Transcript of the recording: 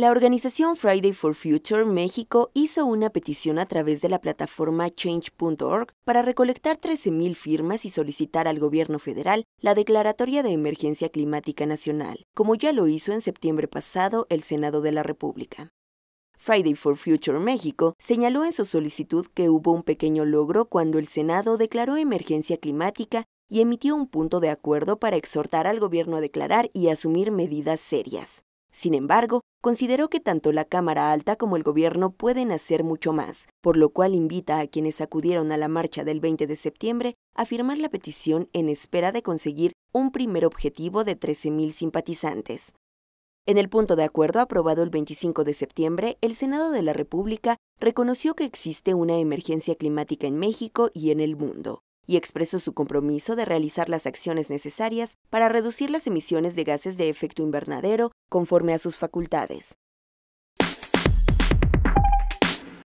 La organización Friday for Future México hizo una petición a través de la plataforma change.org para recolectar 13.000 firmas y solicitar al gobierno federal la declaratoria de emergencia climática nacional, como ya lo hizo en septiembre pasado el Senado de la República. Friday for Future México señaló en su solicitud que hubo un pequeño logro cuando el Senado declaró emergencia climática y emitió un punto de acuerdo para exhortar al gobierno a declarar y asumir medidas serias. Sin embargo, consideró que tanto la Cámara Alta como el gobierno pueden hacer mucho más, por lo cual invita a quienes acudieron a la marcha del 20 de septiembre a firmar la petición en espera de conseguir un primer objetivo de 13.000 simpatizantes. En el punto de acuerdo aprobado el 25 de septiembre, el Senado de la República reconoció que existe una emergencia climática en México y en el mundo, y expresó su compromiso de realizar las acciones necesarias para reducir las emisiones de gases de efecto invernadero conforme a sus facultades.